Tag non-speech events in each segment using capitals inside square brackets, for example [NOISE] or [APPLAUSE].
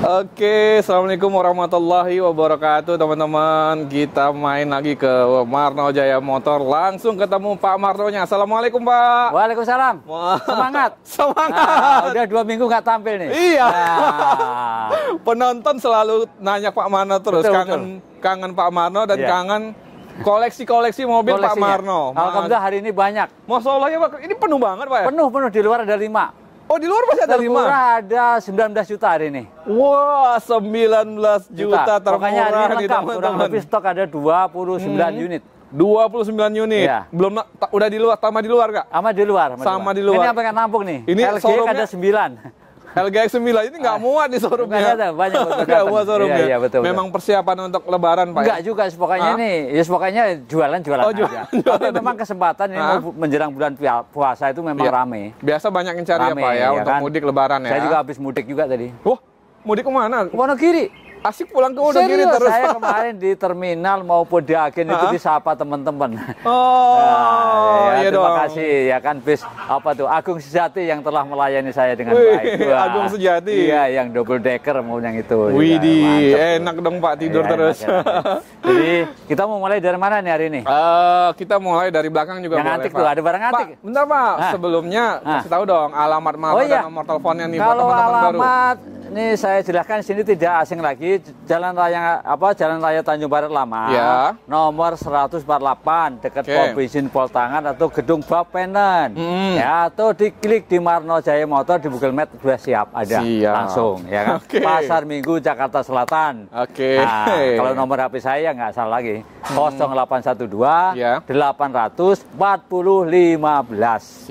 Oke, assalamualaikum warahmatullahi wabarakatuh, teman-teman. Kita main lagi ke Marno Jaya Motor, langsung ketemu Pak Marnonya. Assalamualaikum Pak. Waalaikumsalam. Semangat. [LAUGHS] Semangat. Nah, udah dua minggu nggak tampil nih. Iya. Nah. [LAUGHS] Penonton selalu nanya Pak Marno terus, betul, kangen betul. kangen Pak Marno dan yeah. kangen koleksi-koleksi mobil Pak Marno. Alhamdulillah hari ini banyak. Masalahnya Pak, ini penuh banget Pak ya? Penuh, penuh. Di luar ada lima. Oh di luar masih ada lima? Termurah ada sembilan belas juta hari ini. Wah sembilan belas juta, juta. termurah Pokoknya hari ini teman kurang lebih stok ada puluh sembilan hmm. unit. Dua puluh sembilan unit. Ya. Belum udah di luar, sama di luar, Kak? Sama di luar. Sama, di luar. Ini apa yang nampung nih? Ini LG ada sembilan. LGX 9 ini nggak ah. muat di showroomnya. Nggak ada, banyak [LAUGHS] Nggak muat showroomnya. Iya, iya, betul, Memang betul. persiapan untuk lebaran, Pak. Ya? Nggak ya? juga, pokoknya nih. Ya, pokoknya jualan-jualan oh, aja. Jualan. Tapi memang kesempatan ini mau menjelang bulan puasa itu memang ya. rame. Biasa banyak yang cari ya, rame, ya, Pak ya, ya untuk kan? mudik lebaran ya. Saya juga habis mudik juga tadi. Wah, mudik kemana? Ke kiri. Asik pulang ke Wonogiri terus. Saya kemarin di terminal maupun di agen itu disapa teman-teman. Oh, nah, ya, iya terima dong. kasih ya kan bis apa tuh Agung Sejati yang telah melayani saya dengan Wih, baik. [LAUGHS] Wah, Agung Sejati. Iya, yang double decker mau yang itu. Iya, Widi ya, enak dong Pak iya, tidur ya, terus. Enak, enak. [LAUGHS] Jadi kita mau mulai dari mana nih hari ini? Uh, kita mulai dari belakang juga yang boleh, antik Pak. tuh, ada barang antik. Pak, bentar Pak, Hah? sebelumnya kasih tahu dong alamat maba oh, iya. nomor teleponnya nih Kalau buat teman-teman baru. Kalau alamat ini saya jelaskan sini tidak asing lagi Jalan Raya apa Jalan Raya Tanjung Barat Lama ya. nomor 148 dekat okay. pom bensin Poltangan atau gedung Bapenen. Hmm. Ya, atau diklik di Marno Jaya Motor di Google Maps sudah siap ada siap. langsung ya kan. Okay. Pasar Minggu Jakarta Selatan. Oke. Okay. Nah, kalau nomor HP saya ya nggak salah lagi. Hmm. 0812 ya. 800 40 15.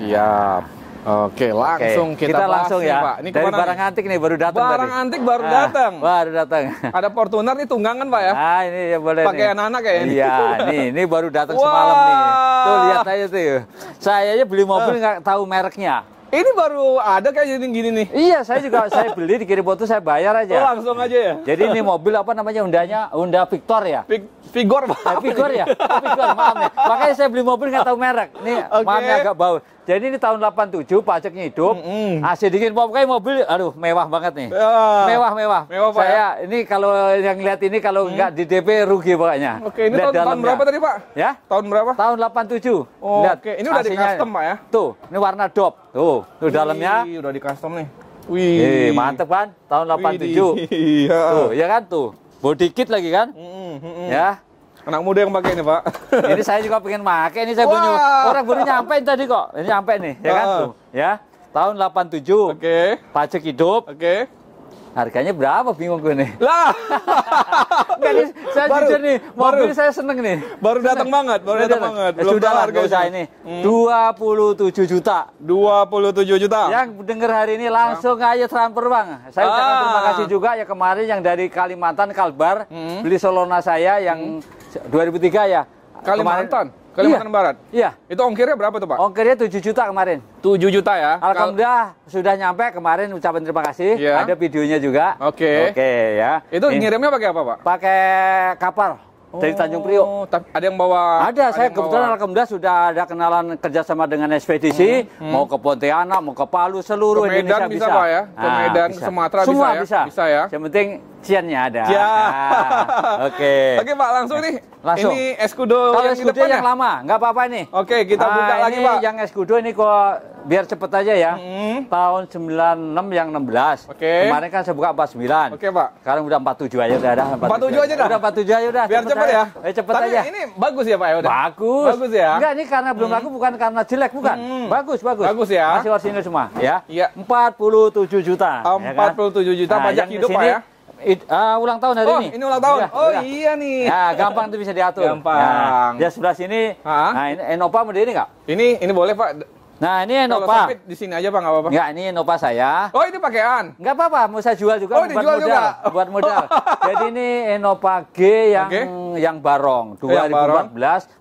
Siap. ya. Oke, langsung Oke. kita, kita langsung ya. Pak. Ini Dari barang nih? antik nih baru datang Barang tadi. antik baru ah, datang. Ah, baru datang. Ada Fortuner nih tunggangan, Pak ya. Ah, ini ya boleh Pakai anak-anak ya ini. Iya, [LAUGHS] nih ini baru datang semalam nih. Tuh lihat aja tuh. Saya aja beli mobil ah. nggak uh. tahu mereknya. Ini baru ada kayak jadi gini nih. Iya, saya juga saya beli dikirim foto saya bayar aja. Oh, langsung aja ya. Jadi ini mobil apa namanya undanya Honda Victor ya? Vic Figur Pak. Eh, ya? Figur oh, maaf ya. Makanya saya beli mobil nggak tahu merek. Nih, okay. maaf agak bau. Jadi ini tahun 87 pajaknya hidup. Mm -hmm. AC ah, dingin pokoknya mobil aduh mewah banget nih. Uh, mewah mewah. Mewah Saya ya? ini kalau yang lihat ini kalau hmm. nggak di DP rugi pokoknya. Oke, ini tahun, tahun berapa tadi Pak? Ya? Tahun berapa? Tahun 87. Oh, Oke, ini udah di custom Pak ya. Tuh, ini warna dop. Tuh, tuh Wih, dalamnya. udah di custom nih. Wih, mantep kan? Tahun 87. Wih, iya. Tuh, ya kan tuh. Bodi kit lagi kan? Mm -hmm. Ya. Anak muda yang pakai ini, Pak. Jadi [LAUGHS] saya juga pengen pakai ini saya Wah. bunyi. Orang baru nyampe tadi kok. Ini nyampe nih, ya kan tuh, ya. Tahun 87. Oke. Okay. Pajak hidup. Oke. Okay. Harganya berapa bingung gue nih. Lah. Jadi [LAUGHS] saya baru, jujur nih, mobil baru, saya seneng nih. Baru datang banget, baru datang banget. Eh, Belum sudah harga saya ini. Hmm. 27 juta. 27 juta. Yang dengar hari ini langsung nah. aja transfer Bang. Saya ah. terima kasih juga ya kemarin yang dari Kalimantan Kalbar hmm. beli Solona saya yang hmm 2003 ya. Kalimantan. Kemarin, Kalimantan iya. Barat. Iya. Itu ongkirnya berapa tuh, Pak? Ongkirnya 7 juta kemarin. 7 juta ya. Alhamdulillah Kal sudah nyampe kemarin ucapan terima kasih. Iya. Ada videonya juga. Oke. Okay. Oke okay, ya. Itu ngirimnya pakai apa, Pak? Pakai kapal dari Tanjung Priok. Oh, ada yang bawa? Ada, ada saya kebetulan bawa... alhamdulillah sudah ada kenalan kerjasama dengan ekspedisi, hmm. hmm. mau ke Pontianak, mau ke Palu, seluruh ke Medan Indonesia bisa. Pak, ya? Ke nah, Medan, bisa. Sumatera Semua bisa ya? Bisa. ya? Yang penting ciannya ada. Ya. Nah, [LAUGHS] Oke. Okay. Oke Pak, langsung nih. Langsung. Ini eskudo Kalau yang yang lama, nggak apa-apa nih. Oke, kita ah, buka ini lagi Pak. Yang eskudo ini kok biar cepet aja ya. Hmm. Tahun 96 yang 16. Oke. Okay. Kemarin kan saya buka 49. Oke, okay, Pak. Sekarang udah 47 aja udah ada. 47, aja dah. Udah 47 aja udah. Biar cepet, cepet ya. Eh, cepet Tapi aja. ini bagus ya, Pak ya udah. Bagus. Bagus ya. Enggak, ini karena belum hmm. laku bukan karena jelek, bukan. Hmm. Bagus, bagus. Bagus ya. Masih orisinil semua, ya. Iya. 47 juta. 47 ya kan? juta nah, pajak hidup, Pak ya. It, uh, ulang tahun hari oh, ini. Oh, ini ulang tahun. Udah, iya, oh udah. iya nih. Nah, gampang itu bisa diatur. Gampang. Nah, ya sebelah sini. Ha? Nah, ini Enopa mau ini enggak? Ini ini boleh Pak. Nah, ini Enopa. di sini aja Pak, nggak apa-apa. Enggak, ini Enopa saya. Oh, ini pakaian. Enggak apa-apa, mau saya jual juga oh, buat modal, juga. buat modal. [LAUGHS] Jadi ini Enopa G yang okay. yang barong 2014, eh, yang barong.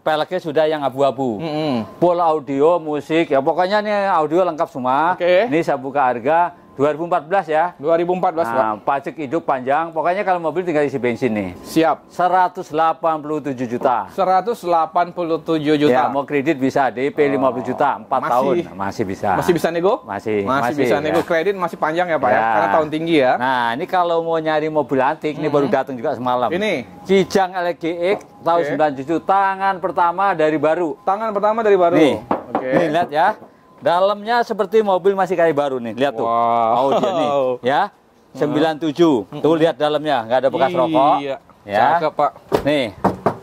peleknya sudah yang abu-abu. Mm -hmm. Full audio, musik, ya pokoknya ini audio lengkap semua. Okay. Ini saya buka harga 2014 ya. 2014 nah, Pak. Pajak hidup panjang. Pokoknya kalau mobil tinggal isi bensin nih. Siap. 187 juta. 187 juta. Ya, mau kredit bisa DP oh. 50 juta 4 masih, tahun. Nah, masih bisa. Masih bisa nego? Masih. Masih, masih bisa ya. nego kredit masih panjang ya Pak ya. ya. Karena tahun tinggi ya. Nah, ini kalau mau nyari mobil antik hmm. ini baru datang juga semalam. Ini Kijang LGX oh, tahun okay. 97 tangan pertama dari baru. Tangan pertama dari baru. Nih. Oke. Okay. lihat ya. Dalamnya seperti mobil masih kayak baru nih. Lihat tuh. Wow. Audi nih. Ya. 97. Hmm. Tuh lihat dalamnya, nggak ada bekas iya. rokok. Iya. Ya. Cakep, Pak. Nih.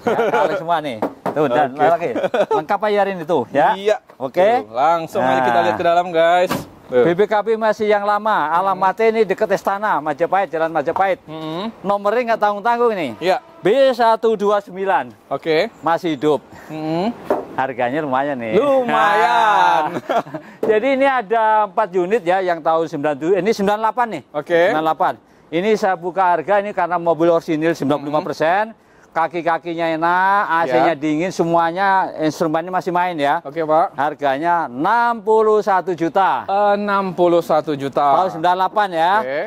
Ya, semua nih. Tuh, dan okay. lagi. Lengkap aja hari ini tuh, ya. Iya. Oke. Okay. langsung nah. kita lihat ke dalam, guys. BBKB masih yang lama. Alamatnya ini dekat Istana Majapahit, Jalan Majapahit. Hmm. Nomornya nggak tanggung-tanggung nih. Iya. B129. Oke. Okay. Masih hidup. Hmm. Harganya lumayan nih. Lumayan. [LAUGHS] Jadi ini ada 4 unit ya yang tahun 97, ini 98 nih. Oke. Okay. 98. Ini saya buka harga ini karena mobil orsinil 95 puluh Mm -hmm kaki-kakinya enak, ya. AC-nya ya. dingin, semuanya instrumennya masih main ya. Oke, Pak. Harganya 61 juta. Eh, uh, 61 juta. Tahun 98 ya. Okay.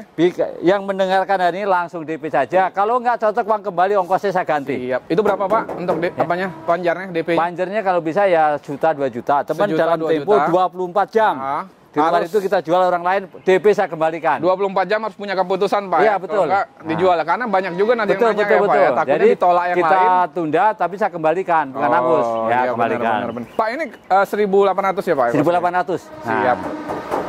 Yang mendengarkan hari ini langsung DP saja. Hmm. Kalau nggak cocok uang kembali ongkosnya saya ganti. Siap. Itu berapa, Pak? Untuk D ya. apanya? Panjarnya DP? -nya? Panjarnya kalau bisa ya juta dua juta. Teman Sejuta, dalam tempo puluh 24 jam. Nah di luar harus, itu kita jual orang lain, DP saya kembalikan. 24 jam harus punya keputusan, Pak. Iya, betul. Kalau dijual nah. karena banyak juga nanti betul, yang nanya, betul, ya, Pak, betul. Ya. Takutnya Jadi, ditolak yang kita lain. Kita tunda tapi saya kembalikan, bukan oh, hapus. Ya, iya, kembalikan. Benar, benar, benar. Pak, ini uh, eh, 1800 ya, Pak? 1800. Ya, nah. Siap.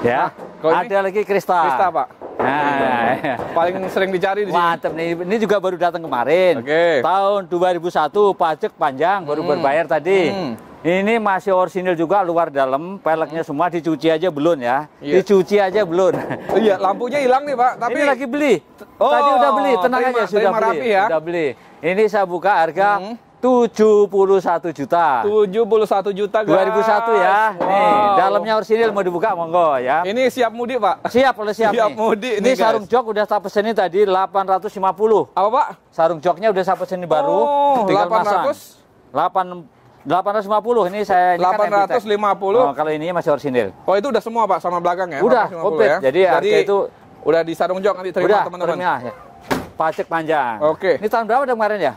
Ya. Nah, ada ini? lagi kristal. Kristal, Pak. Nah, iya. paling sering dicari di sini. nih. Ini juga baru datang kemarin. Oke. Okay. Tahun 2001 pajak panjang baru hmm. berbayar tadi. Hmm ini masih orisinil juga luar dalam, peleknya hmm. semua dicuci aja belum ya? Iya. Dicuci aja belum. Iya, lampunya hilang nih Pak. Tapi ini lagi beli. Oh, Tadi udah oh, beli, tenang terima, aja sudah beli. ya. Sudah beli. Ini saya buka harga hmm. 71 juta. 71 juta guys. 2001 ya. Wow. Nih, dalamnya orisinil mau dibuka monggo ya. Ini siap mudik Pak. Siap, oleh siap. Siap mudik. mudi. Ini guys. sarung jok udah saya pesenin tadi 850. Apa Pak? Sarung joknya udah saya pesenin baru. Oh, 800. 8 850 ini saya ini 850. Kan oh, kalau ini masih orsinil. Oh, itu udah semua Pak sama belakang ya? Udah, komplit. Ya. Jadi, Jadi itu udah di sarung jok nanti terima teman-teman. Udah, ya. Pacek panjang. Oke. Okay. Ini tahun berapa kemarin ya?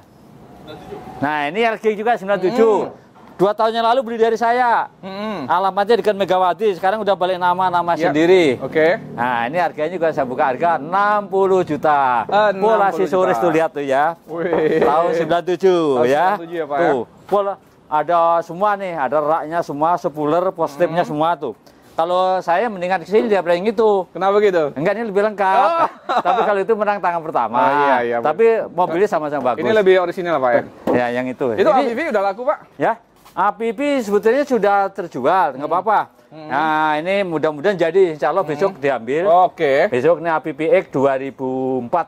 97. Nah, ini RG juga 97. Hmm. Dua tahunnya lalu beli dari saya. Hmm. Alamatnya dekat Megawati, sekarang udah balik nama nama yep. Ya. sendiri. Oke. Okay. Nah, ini harganya juga saya buka harga 60 juta. Uh, Pola si Suris tuh lihat tuh ya. Wih. Tahun 97 Tahun ya. 97 ya, Pak. Ya? Tuh. Ya. Pola ada semua nih, ada raknya semua, sepuler, positifnya hmm. semua tuh. Kalau saya mendingan ke sini daripada yang itu. Kenapa gitu? Enggak ini lebih lengkap. Oh. [LAUGHS] Tapi kalau itu menang tangan pertama. Oh, iya, iya. Tapi mobilnya sama-sama bagus. Ini lebih orisinal Pak ya? [LAUGHS] ya yang itu. Itu Jadi, APV udah laku Pak? Ya. APV sebetulnya sudah terjual, nggak hmm. apa-apa. Hmm. Nah, ini mudah-mudahan jadi insya Allah hmm. besok diambil. Oke. Okay. Besok ini APPX 2004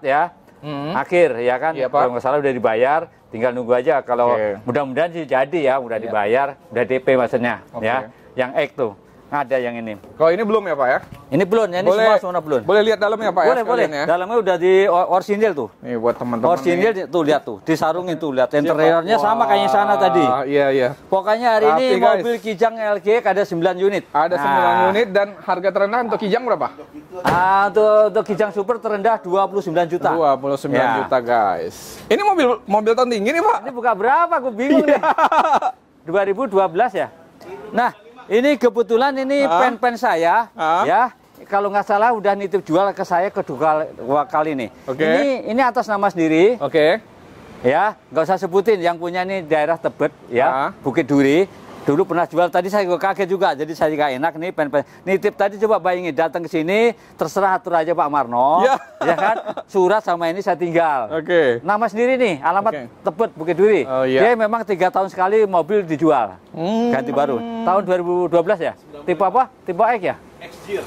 ya. Hmm. Akhir ya kan. Iya, Pak. Kalau nggak salah udah dibayar tinggal nunggu aja kalau okay. mudah-mudahan sih jadi ya, mudah yeah. dibayar, udah DP maksudnya okay. ya. Yang X tuh. Ada yang ini. Kalau ini belum ya Pak ya? Ini belum, ya. ini boleh, semua semua belum. Boleh lihat dalamnya Pak boleh, ya? Boleh, boleh. Ya? Dalamnya udah di orsinil tuh. ini buat teman-teman. Orsinil nih. tuh lihat tuh, disarungin tuh lihat. Interiornya sama kayak sana tadi. Iya iya. Pokoknya hari Rapi, ini guys. mobil Kijang LG ada 9 unit. Ada nah. 9 unit dan harga terendah untuk Kijang berapa? Ah, untuk, untuk Kijang Super terendah 29 juta. 29 ya. juta guys. Ini mobil mobil tahun tinggi nih Pak. Ini buka berapa? Gue bingung iya. nih. 2012 ya. Nah, ini kebetulan ini ah. pen-pen saya, ah. ya. Kalau nggak salah udah nitip jual ke saya kedua kali ini. Okay. Ini ini atas nama sendiri. Oke. Okay. Ya, nggak usah sebutin. Yang punya ini daerah Tebet, ya, ah. Bukit Duri dulu pernah jual tadi saya juga kaget juga jadi saya juga enak nih pen, pen nitip tadi coba bayangin datang ke sini terserah atur aja Pak Marno ya, ya kan surat sama ini saya tinggal oke okay. nama sendiri nih alamat okay. Tebet Bukit Duri oh, yeah. dia memang tiga tahun sekali mobil dijual hmm. ganti baru tahun 2012 ya tipe apa tipe X ya X Gear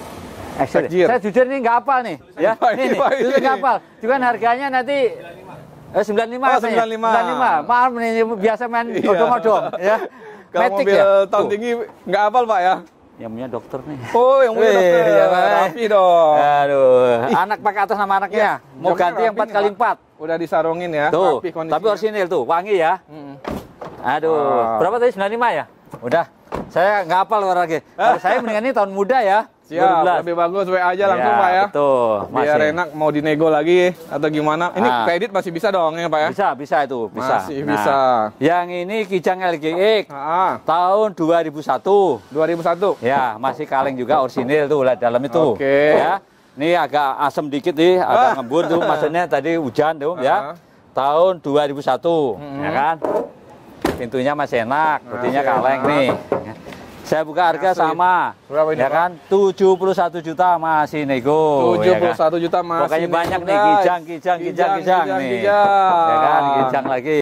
Saya jujur ini nggak apa nih, iya, ya. Ini, ini, ini. jujur nggak apa Cuman harganya nanti Eh, 95 oh, 95. 95. Maaf nih biasa main iya. odong-odong ya. [LAUGHS] Kalau Matic mobil ya? tahun Tuh. tinggi nggak hafal Pak ya? Yang punya dokter nih. Oh, yang punya Wih, dokter. Ya, rapi dong. Aduh, Ih. anak pakai atas nama anaknya. Ya, Mau ganti yang 4 kali 4. Udah disarungin ya. Tuh, tapi orsinil tuh, wangi ya. Hmm. Aduh, berapa tadi 95 ya? Udah. Saya nggak hafal luar eh. lagi, saya mendingan ini tahun muda ya. Siap, lebih bagus WA aja langsung ya, Pak ya. Betul. Masih. Biar enak mau dinego lagi atau gimana. Ini nah. kredit masih bisa dong ya Pak ya? Bisa, bisa itu. Bisa. Masih nah, bisa. Yang ini Kijang LGX. Ah, ah. Tahun 2001. 2001? Ya, masih kaleng juga orsinil tuh lah dalam itu. Oke. Okay. Ya. Ini agak asem dikit nih, agak ah. ngebun tuh. Maksudnya tadi hujan tuh ya. ah. ya. Tahun 2001, -hmm. ya kan? pintunya masih enak, putihnya kaleng nih. Saya buka harga sama. Berapa ini, ya kan? ya kan? Tujuh puluh satu juta masih nego. Tujuh puluh satu juta masih. Pokoknya kijang, banyak kijang, nih kijang, kijang, kijang, kijang, kijang, kijang, kijang, ya kan, kijang, kijang, kijang, kijang, kijang, kijang, kijang, kijang, kijang, kijang, kijang, kijang,